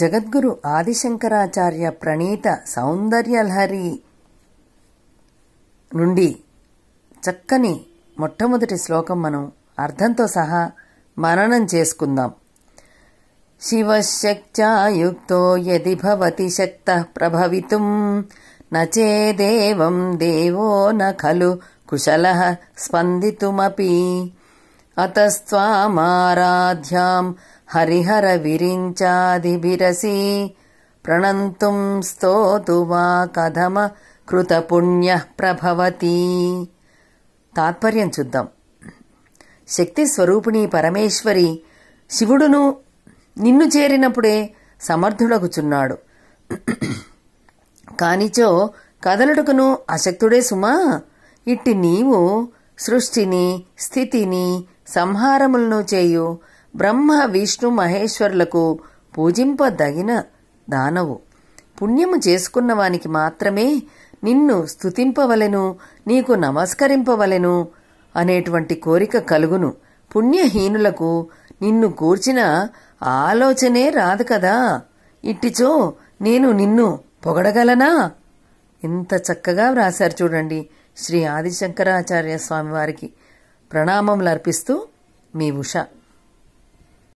జగద్గురు ఆదిశంకరాచార్య ప్రణీత సౌందర్యలహరి నుండి చక్కని మొట్టమొదటి శ్లోకం మనం అర్థంతో సహా మననం చేసుకుందాం శివశక్త్యాయుక్తో యది భవతి శక్త ప్రభవితుం నచేదేవం దేవో న ఖలు కుశల స్పందితుమీ అతస్వామారాధ్యాం హరిహర విరించాదిభిరసి ప్రణంతుం స్తోతు వా కథమ కృతపుణ్య ప్రభవతి తాత్పర్యం చూద్దాం శక్తి స్వరూపిణి పరమేశ్వరి శివుడును నిన్ను చేరినప్పుడే సమర్థుడగుచున్నాడు కానిచో కదలుడుకును అశక్తుడే సుమా ఇట్టి నీవు సృష్టిని స్థితిని సంహారములను చేయు బ్రహ్మ విష్ణు మహేశ్వరులకు పూజింపదగిన దానవు పుణ్యము చేసుకున్నవానికి మాత్రమే నిన్ను స్థుతింపవలెను నీకు నమస్కరింపవలెను అనేటువంటి కోరిక కలుగును పుణ్యహీనులకు నిన్ను కూర్చిన ఆలోచనే రాదు కదా ఇట్టిచో నేను నిన్ను పొగడగలనా ఎంత చక్కగా వ్రాశారు చూడండి శ్రీ ఆదిశంకరాచార్య స్వామివారికి ప్రణామములు అర్పిస్తూ మీ ఉష